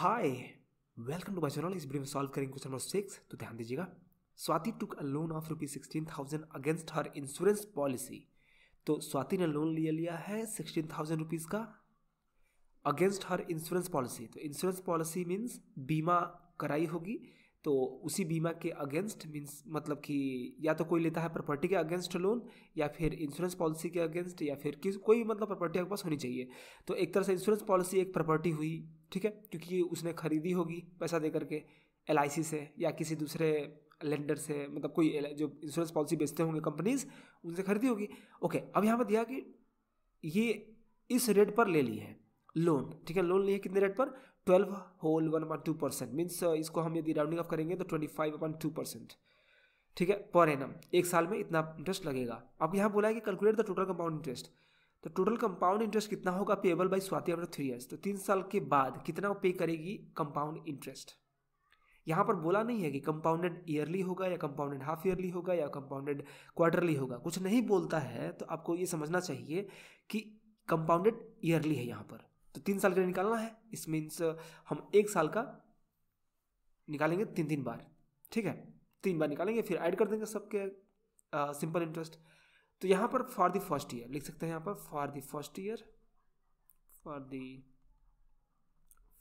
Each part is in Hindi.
hi welcome to my channel इस वीडियो में सॉल्व करेंगे क्वेश्चन नंबर सिक्स तो ध्यान दीजिएगा Swati took a loan of rupees sixteen thousand against her insurance policy तो स्वाति ने लोन लिया लिया है सिक्सटीन थाउजेंड रुपीज़ का अगेंस्ट हर इंश्योरेंस पॉलिसी तो इंश्योरेंस पॉलिसी मीन्स बीमा कराई होगी तो उसी बीमा के अगेंस्ट मीन्स मतलब कि या तो कोई लेता है प्रॉपर्टी के अगेंस्ट लोन या फिर इंश्योरेंस पॉलिसी के अगेंस्ट या फिर किस कोई मतलब प्रॉपर्टी आपके पास होनी चाहिए तो एक तरह से इंश्योरेंस पॉलिसी एक प्रॉपर्टी हुई ठीक है क्योंकि उसने खरीदी होगी पैसा दे करके एल से या किसी दूसरे लेंडर से मतलब कोई जो इंश्योरेंस पॉलिसी बेचते होंगे कंपनीज उनसे खरीदी होगी ओके अब यहाँ पर दिया कि ये इस रेट पर ले ली है लोन ठीक है लोन लिए कितने रेट पर twelve whole one point two percent means इसको हम यदि राउंडिंग ऑफ करेंगे तो twenty five point two percent ठीक है पर एनम एक साल में इतना इंटरेस्ट लगेगा अब यहाँ बोला है कि calculate the total compound interest तो टोटल कंपाउंड इंटरेस्ट कितना होगा payable by Swati after three years तो तीन साल के बाद कितना पे करेगी कंपाउंड इंटरेस्ट यहाँ पर बोला नहीं है कि कंपाउंडेड ईयरली होगा या कंपाउंडेड हाफ ईयरली होगा या कंपाउंडेड क्वार्टरली होगा कुछ नहीं बोलता है तो आपको ये समझना चाहिए कि कंपाउंडेड ईयरली है यहाँ पर तो तीन साल का निकालना है इस मीन्स uh, हम एक साल का निकालेंगे तीन तीन बार ठीक है तीन बार निकालेंगे फिर ऐड कर देंगे सबके सिंपल uh, इंटरेस्ट तो यहाँ पर फॉर द फर्स्ट ईयर लिख सकते हैं यहाँ पर for the first year for the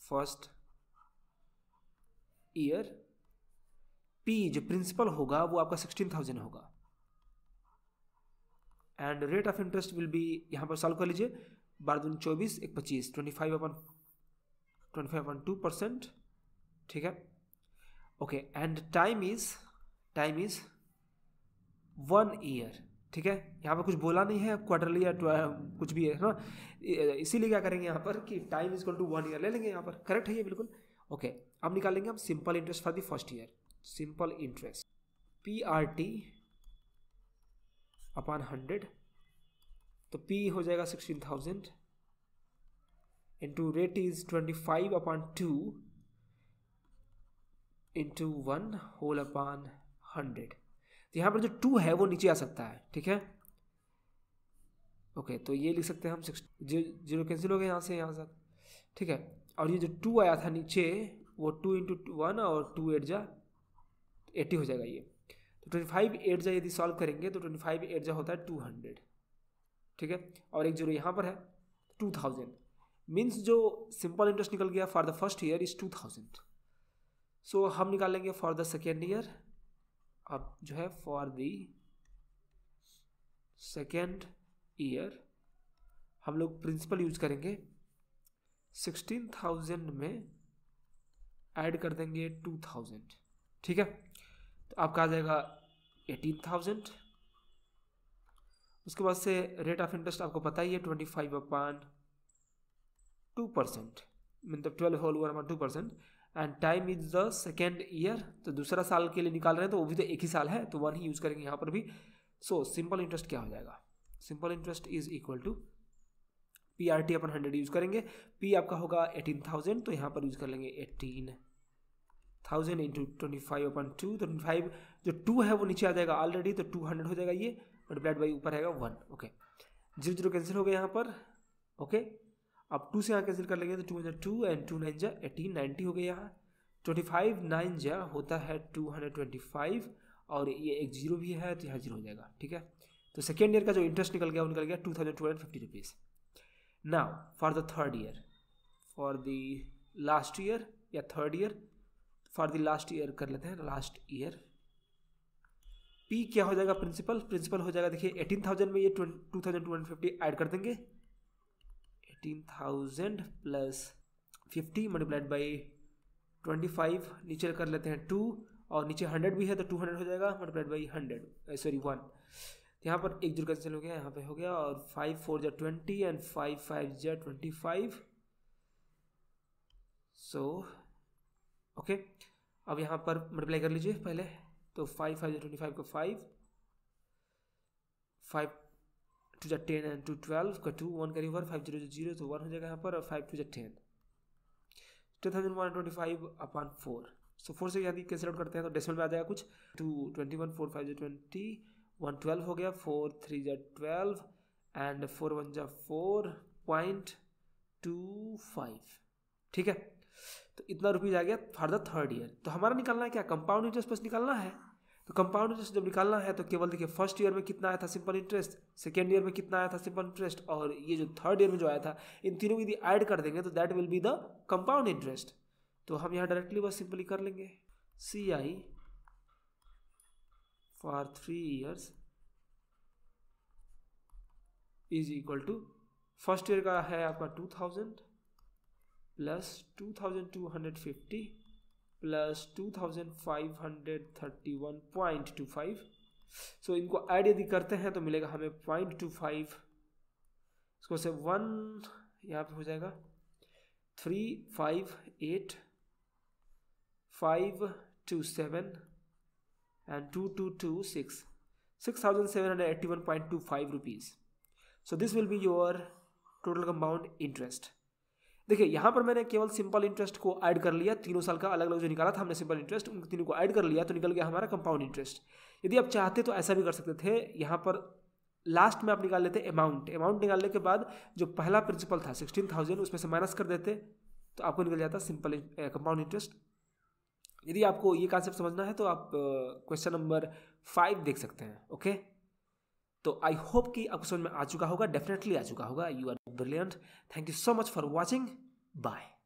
first year P जो प्रिंसिपल होगा वो आपका सिक्सटीन थाउजेंड होगा and rate of interest will be यहाँ पर सॉल्व कर लीजिए बारह दून चौबीस एक पच्चीस twenty five upon twenty five upon two percent ठीक है okay and time is time is one year ठीक है यहाँ पर कुछ बोला नहीं है क्वार्टरली या कुछ भी है ना इसीलिए क्या करेंगे यहाँ पर कि time is equal to one year ले लेंगे यहाँ पर करेक्ट है ये बिल्कुल ओके अब निकालेंगे हम simple interest for the first year simple interest P R T upon hundred तो पी हो जाएगा sixteen thousand into rate is twenty five upon two into one whole upon hundred तो यहाँ पर जो टू है वो नीचे आ सकता है ठीक है ओके तो ये लिख सकते हैं हम सिक्स जीरो कैंसिल हो गया यहाँ से यहाँ तक ठीक है और ये जो टू आया था नीचे वो टू इंटू वन और टू एट जा एट्टी हो जाएगा ये तो ट्वेंटी फाइव एट जा यदि सॉल्व करेंगे तो ट्वेंटी फाइव एट जा होता है टू हंड्रेड ठीक है और एक जीरो यहाँ पर है टू थाउजेंड मीन्स जो सिंपल इंटरेस्ट निकल गया for the first year is two thousand so हम निकालेंगे फॉर द सेकेंड ईयर अब जो है फॉर दी सेकेंड ईयर हम लोग प्रिंसिपल यूज करेंगे सिक्सटीन थाउजेंड में ऐड कर देंगे टू थाउजेंड ठीक है तो आपका आ जाएगा एटीन थाउजेंड उसके बाद से रेट ऑफ इंटरेस्ट आपको पता ही है twenty five upon two percent मतलब twelve whole over upon two percent and time is the second year तो दूसरा साल के लिए निकाल रहे हैं तो वो भी तो एक ही साल है तो वन ही यूज़ करेंगे यहाँ पर भी सो सिंपल इंटरेस्ट क्या हो जाएगा simple interest is equal to P R T upon hundred use करेंगे पी आपका होगा एटीन थाउजेंड तो यहाँ पर यूज़ कर लेंगे eighteen thousand into twenty five upon two twenty five जो टू है वो नीचे आ जाएगा ऑलरेडी तो टू हंड्रेड हो जाएगा ये मल्टीप्लाइड बाई ऊपर आएगा one okay zero zero cancel हो गया यहाँ पर ओके अब टू से यहाँ कैंसिल कर लेंगे तो two hundred two and two nine जा एटीन नाइन्टी हो गया यहाँ ट्वेंटी फाइव नाइन जा होता है टू हंड्रेड ट्वेंटी फाइव और ये एक जीरो भी है तो यहाँ जीरो हो जाएगा ठीक है तो सेकेंड ईयर का जो इंटरेस्ट निकल गया वो निकल गया two thousand two hundred fifty rupees ना for the third year for the last year या third year for the last year कर लेते हैं लास्ट ईयर पी क्या हो जाएगा प्रिंसिपल प्रिंसिपल हो जाएगा देखिए एटीन थाउजेंड में ये two thousand two hundred fifty add कर देंगे thousand plus fifty multiplied by twenty five नीचे कर लेते हैं टू और नीचे हंड्रेड भी है तो टू हंड्रेड हो जाएगा multiplied by hundred sorry one यहाँ पर एक जुड़ कैंसिल हो गया यहाँ पे हो गया और फाइव फोर जै ट्वेंटी एंड फाइव फाइव जै ट्वेंटी फाइव सो ओके अब यहाँ पर मल्टीप्लाई कर लीजिए पहले तो फाइव फाइव जै ट्वेंटी फाइव का फाइव फाइव टू जै टेन एंड टू ट्वेल्व का two one carry over five zero zero तो वन हो जाएगा यहाँ पर और फाइव टू जै ten two thousand one twenty five upon four so four से यदि कैंसिल आउट करते हैं तो डेसिमल में आ जाएगा कुछ two twenty one four five जो ट्वेंटी वन ट्वेल्व हो गया फोर थ्री जै ट्वेल्व एंड फोर वन जै फोर पॉइंट टू फाइव ठीक है तो इतना रुपीज़ आ गया फॉर द थर्ड ईयर तो हमारा निकालना है क्या कंपाउंड इंटरेस्ट बस निकालना है तो कंपाउंड इंटरेस्ट जब निकालना है तो केवल देखिए फर्स्ट ईयर में कितना आया था सिंपल इंटरेस्ट सेकेंड ईयर में कितना आया था सिंपल इंटरेस्ट और ये जो थर्ड ईयर में जो आया था इन तीनों को यदि ऐड कर देंगे तो that will be the compound interest तो हम यहाँ डायरेक्टली बस सिंपली कर लेंगे C I for three years is equal to first year का है आपका two thousand plus two thousand two hundred fifty plus two thousand five hundred thirty one point two five so इनको ऐड यदि करते हैं तो मिलेगा हमें पॉइंट टू फाइव इसको से वन यहाँ पे हो जाएगा three five eight five two seven and two two two six six thousand seven hundred eighty one point two five rupees so this will be your total compound interest देखिए यहाँ पर मैंने केवल सिंपल इंटरेस्ट को ऐड कर लिया तीनों साल का अलग अलग जो निकाला था हमने सिंपल इंटरेस्ट उन तीनों को ऐड कर लिया तो निकल गया हमारा कंपाउंड इंटरेस्ट यदि आप चाहते तो ऐसा भी कर सकते थे यहाँ पर लास्ट में आप निकाल लेते अमाउंट अमाउंट निकालने के बाद जो पहला प्रिंसिपल था सिक्सटीन थाउजेंड उसमें से माइनस कर देते तो आपको निकल जाता सिंपल कंपाउंड इंटरेस्ट यदि आपको ये कॉन्सेप्ट समझना है तो आप क्वेश्चन नंबर फाइव देख सकते हैं ओके तो आई होप कि आपको समझ में आ चुका होगा डेफिनेटली आ चुका होगा you are brilliant thank you so much for watching bye